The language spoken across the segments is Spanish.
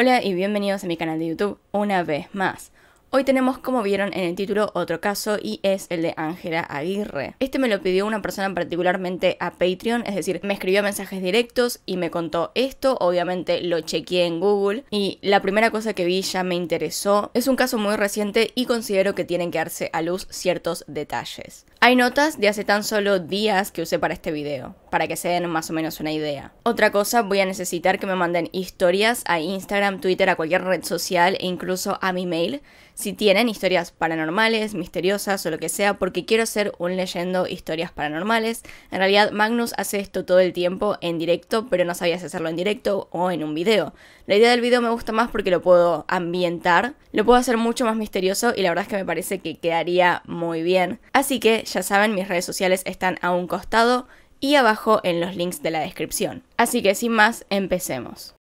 Hola y bienvenidos a mi canal de YouTube una vez más. Hoy tenemos, como vieron en el título, otro caso y es el de Ángela Aguirre. Este me lo pidió una persona particularmente a Patreon, es decir, me escribió mensajes directos y me contó esto, obviamente lo chequeé en Google y la primera cosa que vi ya me interesó. Es un caso muy reciente y considero que tienen que darse a luz ciertos detalles. Hay notas de hace tan solo días que usé para este video, para que se den más o menos una idea. Otra cosa, voy a necesitar que me manden historias a Instagram, Twitter, a cualquier red social e incluso a mi mail, si tienen historias paranormales, misteriosas o lo que sea, porque quiero hacer un leyendo historias paranormales. En realidad, Magnus hace esto todo el tiempo en directo, pero no sabía si hacerlo en directo o en un video. La idea del video me gusta más porque lo puedo ambientar, lo puedo hacer mucho más misterioso y la verdad es que me parece que quedaría muy bien. Así que ya saben, mis redes sociales están a un costado y abajo en los links de la descripción. Así que sin más, empecemos.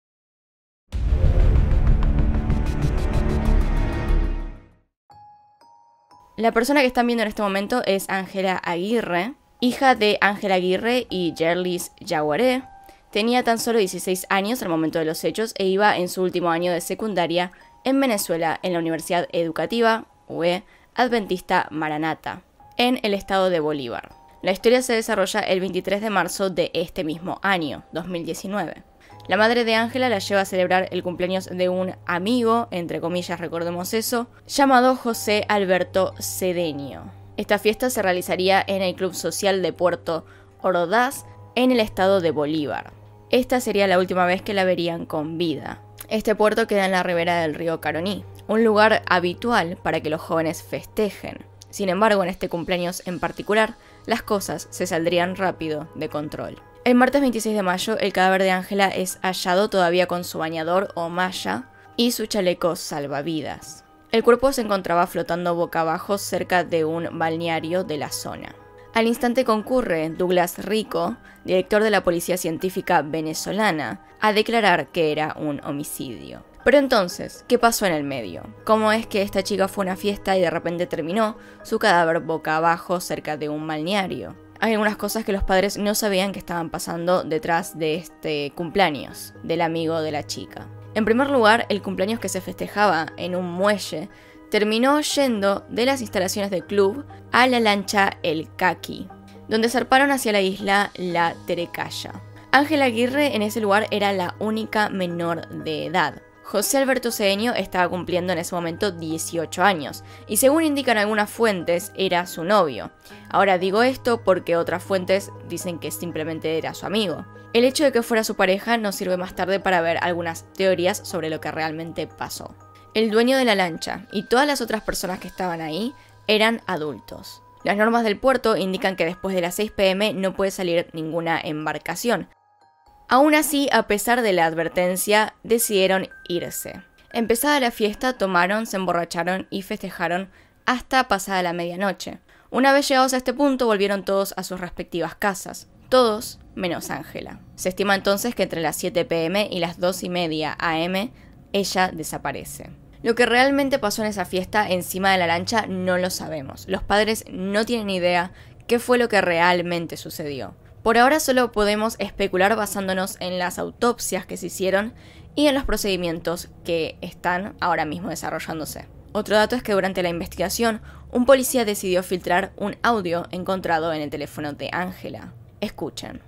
La persona que están viendo en este momento es Ángela Aguirre, hija de Ángela Aguirre y Jerlis Jaguaré. Tenía tan solo 16 años al momento de los hechos e iba en su último año de secundaria en Venezuela en la Universidad Educativa, UE, Adventista Maranata en el estado de Bolívar. La historia se desarrolla el 23 de marzo de este mismo año, 2019. La madre de Ángela la lleva a celebrar el cumpleaños de un amigo, entre comillas recordemos eso, llamado José Alberto Cedeño. Esta fiesta se realizaría en el Club Social de Puerto Ordaz, en el estado de Bolívar. Esta sería la última vez que la verían con vida. Este puerto queda en la ribera del río Caroní, un lugar habitual para que los jóvenes festejen. Sin embargo, en este cumpleaños en particular, las cosas se saldrían rápido de control. El martes 26 de mayo, el cadáver de Ángela es hallado todavía con su bañador o malla y su chaleco salvavidas. El cuerpo se encontraba flotando boca abajo cerca de un balneario de la zona. Al instante concurre Douglas Rico, director de la Policía Científica Venezolana, a declarar que era un homicidio. Pero entonces, ¿qué pasó en el medio? ¿Cómo es que esta chica fue a una fiesta y de repente terminó su cadáver boca abajo cerca de un balneario? Hay algunas cosas que los padres no sabían que estaban pasando detrás de este cumpleaños del amigo de la chica. En primer lugar, el cumpleaños que se festejaba en un muelle terminó yendo de las instalaciones del club a la lancha El Kaki, donde zarparon hacia la isla La Terecaya. Ángela Aguirre en ese lugar era la única menor de edad, José Alberto Cedeño estaba cumpliendo en ese momento 18 años y según indican algunas fuentes era su novio. Ahora digo esto porque otras fuentes dicen que simplemente era su amigo. El hecho de que fuera su pareja nos sirve más tarde para ver algunas teorías sobre lo que realmente pasó. El dueño de la lancha y todas las otras personas que estaban ahí eran adultos. Las normas del puerto indican que después de las 6 pm no puede salir ninguna embarcación, Aún así, a pesar de la advertencia, decidieron irse. Empezada la fiesta, tomaron, se emborracharon y festejaron hasta pasada la medianoche. Una vez llegados a este punto, volvieron todos a sus respectivas casas, todos menos Ángela. Se estima entonces que entre las 7 pm y las 2 y media am, ella desaparece. Lo que realmente pasó en esa fiesta encima de la lancha no lo sabemos. Los padres no tienen idea qué fue lo que realmente sucedió. Por ahora solo podemos especular basándonos en las autopsias que se hicieron y en los procedimientos que están ahora mismo desarrollándose. Otro dato es que durante la investigación, un policía decidió filtrar un audio encontrado en el teléfono de Ángela. Escuchen.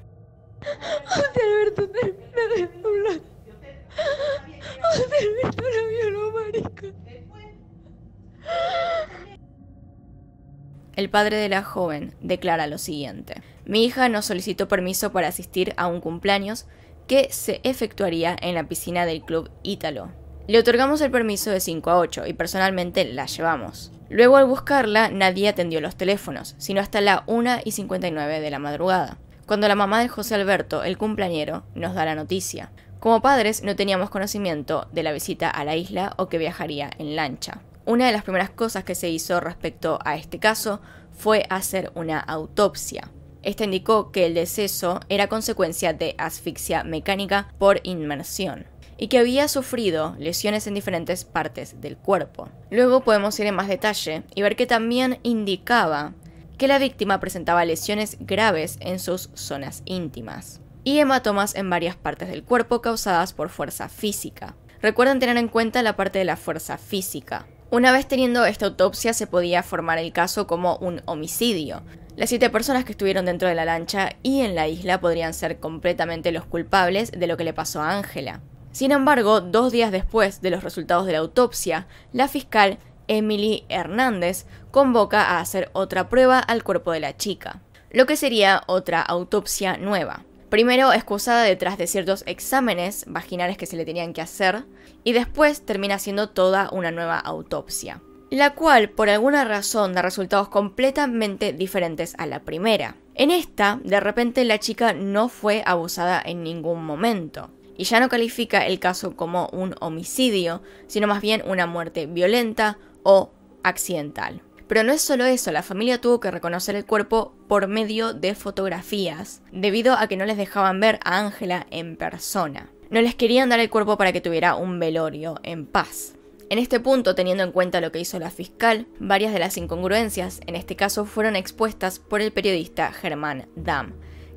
El padre de la joven declara lo siguiente. Mi hija nos solicitó permiso para asistir a un cumpleaños que se efectuaría en la piscina del Club Ítalo. Le otorgamos el permiso de 5 a 8 y personalmente la llevamos. Luego al buscarla nadie atendió los teléfonos, sino hasta la 1 y 59 de la madrugada, cuando la mamá de José Alberto, el cumpleañero, nos da la noticia. Como padres no teníamos conocimiento de la visita a la isla o que viajaría en lancha. Una de las primeras cosas que se hizo respecto a este caso fue hacer una autopsia. Este indicó que el deceso era consecuencia de asfixia mecánica por inmersión y que había sufrido lesiones en diferentes partes del cuerpo. Luego podemos ir en más detalle y ver que también indicaba que la víctima presentaba lesiones graves en sus zonas íntimas y hematomas en varias partes del cuerpo causadas por fuerza física. Recuerden tener en cuenta la parte de la fuerza física. Una vez teniendo esta autopsia se podía formar el caso como un homicidio, las siete personas que estuvieron dentro de la lancha y en la isla podrían ser completamente los culpables de lo que le pasó a Ángela. Sin embargo, dos días después de los resultados de la autopsia, la fiscal Emily Hernández convoca a hacer otra prueba al cuerpo de la chica, lo que sería otra autopsia nueva. Primero excusada detrás de ciertos exámenes vaginales que se le tenían que hacer y después termina siendo toda una nueva autopsia la cual por alguna razón da resultados completamente diferentes a la primera. En esta, de repente la chica no fue abusada en ningún momento, y ya no califica el caso como un homicidio, sino más bien una muerte violenta o accidental. Pero no es solo eso, la familia tuvo que reconocer el cuerpo por medio de fotografías, debido a que no les dejaban ver a Ángela en persona. No les querían dar el cuerpo para que tuviera un velorio en paz. En este punto, teniendo en cuenta lo que hizo la fiscal, varias de las incongruencias en este caso fueron expuestas por el periodista Germán Dam,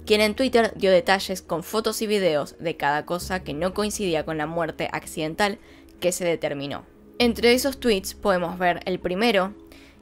quien en Twitter dio detalles con fotos y videos de cada cosa que no coincidía con la muerte accidental que se determinó. Entre esos tweets podemos ver el primero,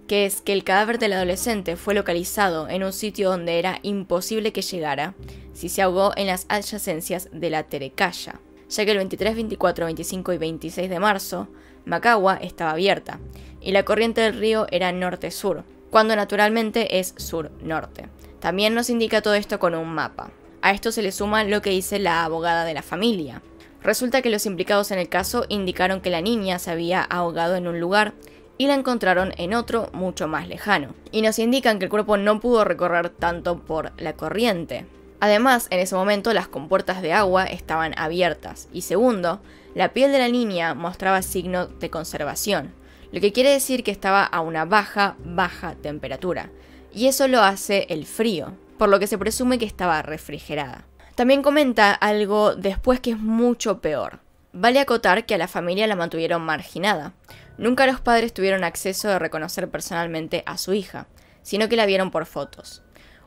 que es que el cadáver del adolescente fue localizado en un sitio donde era imposible que llegara si se ahogó en las adyacencias de la Terecaya ya que el 23, 24, 25 y 26 de marzo, Macagua estaba abierta, y la corriente del río era norte-sur, cuando naturalmente es sur-norte. También nos indica todo esto con un mapa. A esto se le suma lo que dice la abogada de la familia. Resulta que los implicados en el caso indicaron que la niña se había ahogado en un lugar y la encontraron en otro mucho más lejano. Y nos indican que el cuerpo no pudo recorrer tanto por la corriente, Además, en ese momento las compuertas de agua estaban abiertas y segundo, la piel de la niña mostraba signos de conservación, lo que quiere decir que estaba a una baja, baja temperatura, y eso lo hace el frío, por lo que se presume que estaba refrigerada. También comenta algo después que es mucho peor. Vale acotar que a la familia la mantuvieron marginada. Nunca los padres tuvieron acceso de reconocer personalmente a su hija, sino que la vieron por fotos.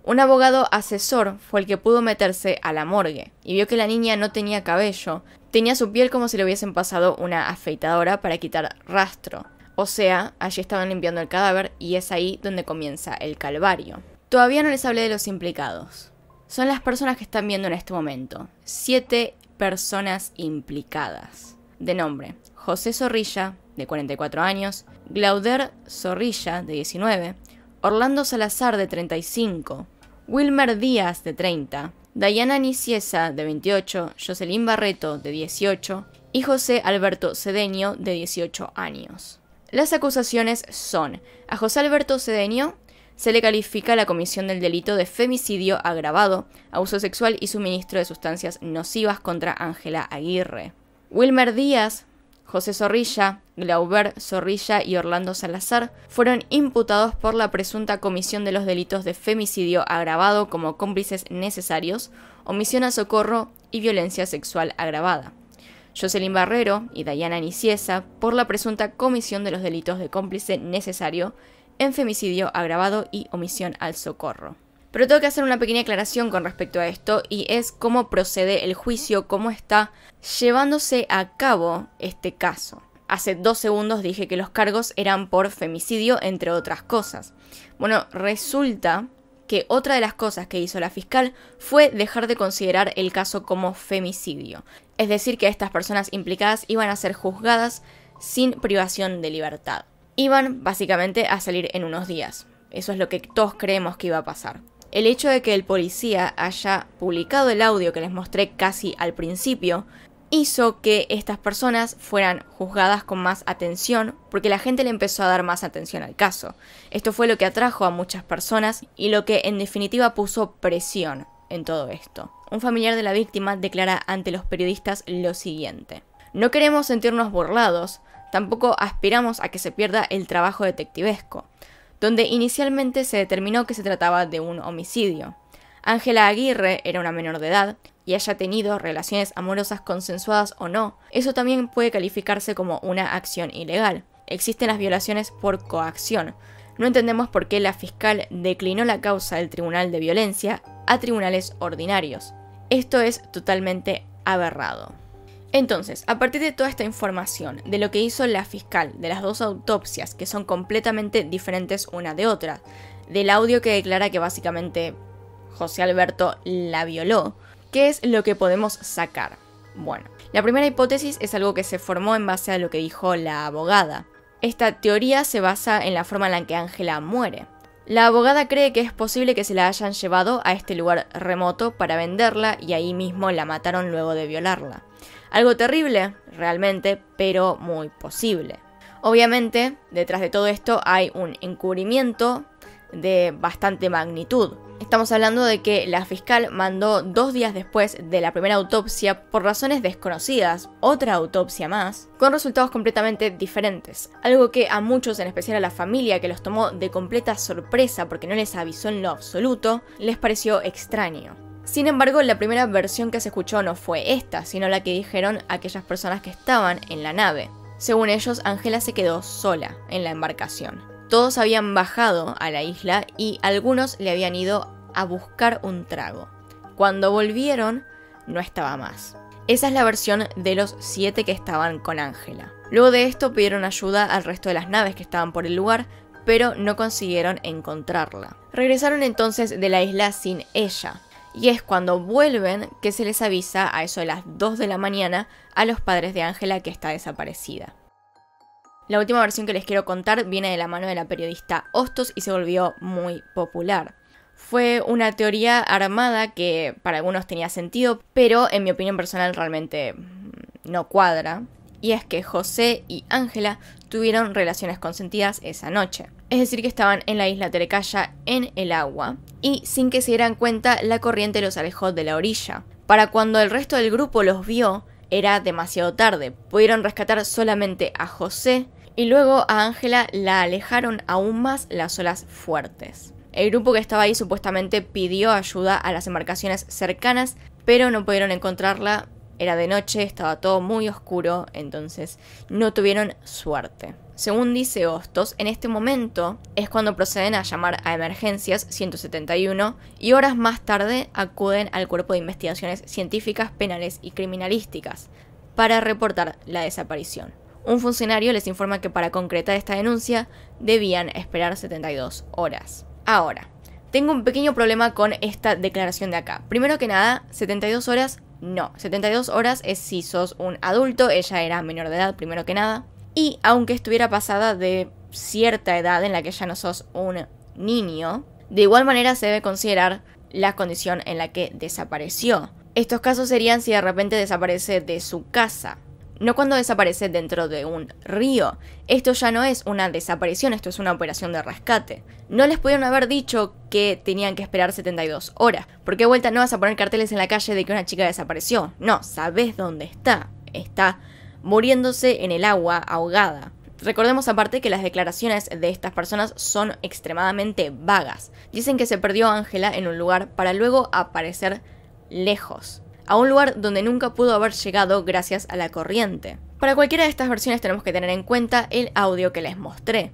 Un abogado asesor fue el que pudo meterse a la morgue y vio que la niña no tenía cabello, tenía su piel como si le hubiesen pasado una afeitadora para quitar rastro. O sea, allí estaban limpiando el cadáver y es ahí donde comienza el calvario. Todavía no les hablé de los implicados. Son las personas que están viendo en este momento. Siete personas implicadas. De nombre, José Zorrilla, de 44 años, Glauder Zorrilla, de 19, Orlando Salazar, de 35, Wilmer Díaz, de 30, Dayana Niciesa, de 28, Jocelyn Barreto, de 18, y José Alberto Cedeño, de 18 años. Las acusaciones son, a José Alberto Cedeño se le califica la comisión del delito de femicidio agravado, abuso sexual y suministro de sustancias nocivas contra Ángela Aguirre. Wilmer Díaz José Zorrilla, Glauber Zorrilla y Orlando Salazar fueron imputados por la presunta comisión de los delitos de femicidio agravado como cómplices necesarios, omisión a socorro y violencia sexual agravada. Jocelyn Barrero y Dayana Niciesa por la presunta comisión de los delitos de cómplice necesario en femicidio agravado y omisión al socorro. Pero tengo que hacer una pequeña aclaración con respecto a esto y es cómo procede el juicio, cómo está llevándose a cabo este caso. Hace dos segundos dije que los cargos eran por femicidio, entre otras cosas. Bueno, resulta que otra de las cosas que hizo la fiscal fue dejar de considerar el caso como femicidio. Es decir, que estas personas implicadas iban a ser juzgadas sin privación de libertad. Iban básicamente a salir en unos días. Eso es lo que todos creemos que iba a pasar. El hecho de que el policía haya publicado el audio que les mostré casi al principio hizo que estas personas fueran juzgadas con más atención porque la gente le empezó a dar más atención al caso. Esto fue lo que atrajo a muchas personas y lo que en definitiva puso presión en todo esto. Un familiar de la víctima declara ante los periodistas lo siguiente. No queremos sentirnos burlados, tampoco aspiramos a que se pierda el trabajo detectivesco donde inicialmente se determinó que se trataba de un homicidio. Ángela Aguirre era una menor de edad y haya tenido relaciones amorosas consensuadas o no, eso también puede calificarse como una acción ilegal. Existen las violaciones por coacción. No entendemos por qué la fiscal declinó la causa del Tribunal de Violencia a tribunales ordinarios. Esto es totalmente aberrado. Entonces, a partir de toda esta información, de lo que hizo la fiscal, de las dos autopsias, que son completamente diferentes una de otra, del audio que declara que básicamente José Alberto la violó, ¿qué es lo que podemos sacar? Bueno, la primera hipótesis es algo que se formó en base a lo que dijo la abogada. Esta teoría se basa en la forma en la que Ángela muere. La abogada cree que es posible que se la hayan llevado a este lugar remoto para venderla y ahí mismo la mataron luego de violarla. Algo terrible, realmente, pero muy posible. Obviamente, detrás de todo esto hay un encubrimiento de bastante magnitud. Estamos hablando de que la fiscal mandó dos días después de la primera autopsia, por razones desconocidas, otra autopsia más, con resultados completamente diferentes. Algo que a muchos, en especial a la familia que los tomó de completa sorpresa porque no les avisó en lo absoluto, les pareció extraño. Sin embargo, la primera versión que se escuchó no fue esta, sino la que dijeron aquellas personas que estaban en la nave. Según ellos, Angela se quedó sola en la embarcación. Todos habían bajado a la isla y algunos le habían ido a buscar un trago. Cuando volvieron, no estaba más. Esa es la versión de los siete que estaban con Ángela. Luego de esto pidieron ayuda al resto de las naves que estaban por el lugar, pero no consiguieron encontrarla. Regresaron entonces de la isla sin ella y es cuando vuelven que se les avisa a eso de las 2 de la mañana a los padres de Ángela que está desaparecida. La última versión que les quiero contar viene de la mano de la periodista Hostos y se volvió muy popular. Fue una teoría armada que para algunos tenía sentido, pero en mi opinión personal realmente no cuadra. Y es que José y Ángela tuvieron relaciones consentidas esa noche es decir que estaban en la isla Terecaya en el agua, y sin que se dieran cuenta la corriente los alejó de la orilla. Para cuando el resto del grupo los vio, era demasiado tarde, pudieron rescatar solamente a José y luego a Ángela la alejaron aún más las olas fuertes. El grupo que estaba ahí supuestamente pidió ayuda a las embarcaciones cercanas, pero no pudieron encontrarla, era de noche, estaba todo muy oscuro, entonces no tuvieron suerte. Según dice Hostos, en este momento es cuando proceden a llamar a emergencias 171 y horas más tarde acuden al Cuerpo de Investigaciones Científicas, Penales y Criminalísticas para reportar la desaparición. Un funcionario les informa que para concretar esta denuncia debían esperar 72 horas. Ahora, tengo un pequeño problema con esta declaración de acá. Primero que nada, 72 horas no. 72 horas es si sos un adulto, ella era menor de edad primero que nada. Y aunque estuviera pasada de cierta edad en la que ya no sos un niño, de igual manera se debe considerar la condición en la que desapareció. Estos casos serían si de repente desaparece de su casa, no cuando desaparece dentro de un río. Esto ya no es una desaparición, esto es una operación de rescate. No les pudieron haber dicho que tenían que esperar 72 horas, porque de vuelta no vas a poner carteles en la calle de que una chica desapareció. No, sabes dónde está. Está muriéndose en el agua ahogada. Recordemos aparte que las declaraciones de estas personas son extremadamente vagas. Dicen que se perdió Ángela en un lugar para luego aparecer lejos, a un lugar donde nunca pudo haber llegado gracias a la corriente. Para cualquiera de estas versiones tenemos que tener en cuenta el audio que les mostré.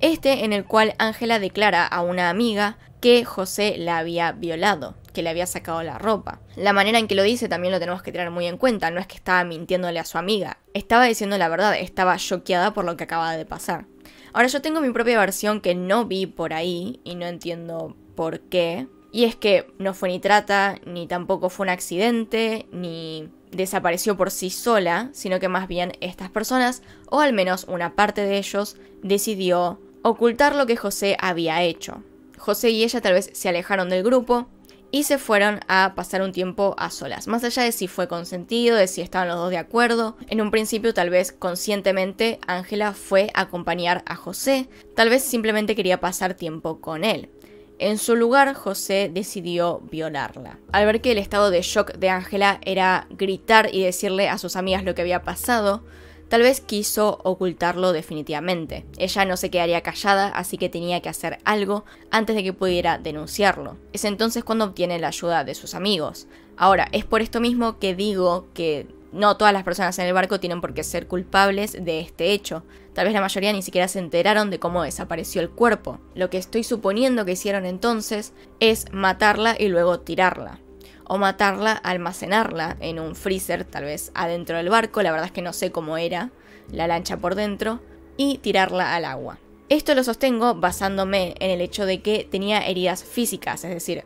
Este en el cual Ángela declara a una amiga que José la había violado que le había sacado la ropa. La manera en que lo dice también lo tenemos que tener muy en cuenta, no es que estaba mintiéndole a su amiga, estaba diciendo la verdad, estaba choqueada por lo que acaba de pasar. Ahora yo tengo mi propia versión que no vi por ahí y no entiendo por qué, y es que no fue ni trata, ni tampoco fue un accidente, ni desapareció por sí sola, sino que más bien estas personas, o al menos una parte de ellos, decidió ocultar lo que José había hecho. José y ella tal vez se alejaron del grupo, y se fueron a pasar un tiempo a solas, más allá de si fue consentido, de si estaban los dos de acuerdo. En un principio tal vez conscientemente Ángela fue a acompañar a José, tal vez simplemente quería pasar tiempo con él. En su lugar, José decidió violarla. Al ver que el estado de shock de Ángela era gritar y decirle a sus amigas lo que había pasado, Tal vez quiso ocultarlo definitivamente. Ella no se quedaría callada, así que tenía que hacer algo antes de que pudiera denunciarlo. Es entonces cuando obtiene la ayuda de sus amigos. Ahora, es por esto mismo que digo que no todas las personas en el barco tienen por qué ser culpables de este hecho. Tal vez la mayoría ni siquiera se enteraron de cómo desapareció el cuerpo. Lo que estoy suponiendo que hicieron entonces es matarla y luego tirarla o matarla, almacenarla en un freezer, tal vez adentro del barco, la verdad es que no sé cómo era la lancha por dentro, y tirarla al agua. Esto lo sostengo basándome en el hecho de que tenía heridas físicas, es decir,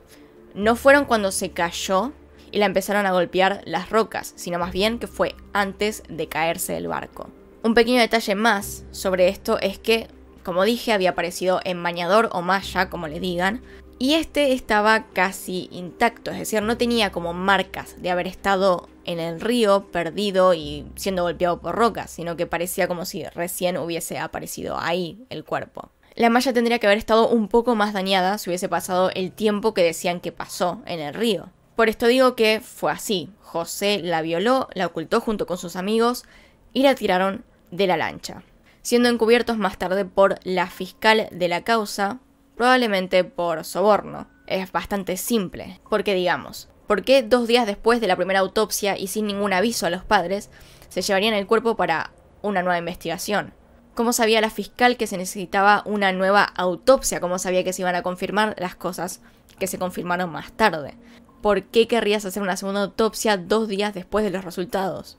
no fueron cuando se cayó y la empezaron a golpear las rocas, sino más bien que fue antes de caerse del barco. Un pequeño detalle más sobre esto es que, como dije, había aparecido en bañador o malla, como le digan, y este estaba casi intacto, es decir, no tenía como marcas de haber estado en el río perdido y siendo golpeado por rocas, sino que parecía como si recién hubiese aparecido ahí el cuerpo. La malla tendría que haber estado un poco más dañada si hubiese pasado el tiempo que decían que pasó en el río. Por esto digo que fue así. José la violó, la ocultó junto con sus amigos y la tiraron de la lancha. Siendo encubiertos más tarde por la fiscal de la causa, Probablemente por soborno. Es bastante simple, porque digamos, ¿por qué dos días después de la primera autopsia y sin ningún aviso a los padres, se llevarían el cuerpo para una nueva investigación? ¿Cómo sabía la fiscal que se necesitaba una nueva autopsia? ¿Cómo sabía que se iban a confirmar las cosas que se confirmaron más tarde? ¿Por qué querrías hacer una segunda autopsia dos días después de los resultados?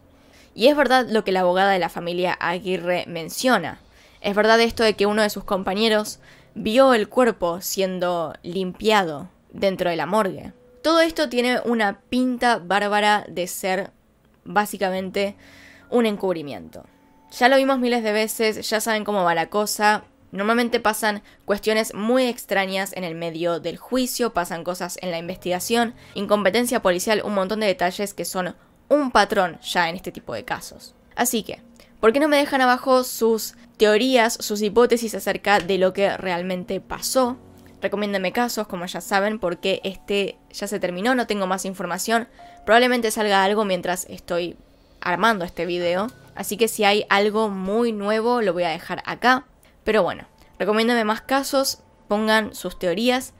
Y es verdad lo que la abogada de la familia Aguirre menciona. Es verdad esto de que uno de sus compañeros vio el cuerpo siendo limpiado dentro de la morgue. Todo esto tiene una pinta bárbara de ser básicamente un encubrimiento. Ya lo vimos miles de veces, ya saben cómo va la cosa. Normalmente pasan cuestiones muy extrañas en el medio del juicio, pasan cosas en la investigación, incompetencia policial, un montón de detalles que son un patrón ya en este tipo de casos. Así que, ¿Por qué no me dejan abajo sus teorías, sus hipótesis acerca de lo que realmente pasó? Recomiéndame casos, como ya saben, porque este ya se terminó, no tengo más información. Probablemente salga algo mientras estoy armando este video. Así que si hay algo muy nuevo, lo voy a dejar acá. Pero bueno, recomiéndame más casos, pongan sus teorías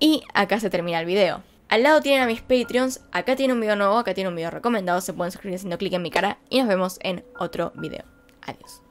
y acá se termina el video. Al lado tienen a mis Patreons, acá tiene un video nuevo, acá tiene un video recomendado, se pueden suscribir haciendo clic en mi cara y nos vemos en otro video. Adiós.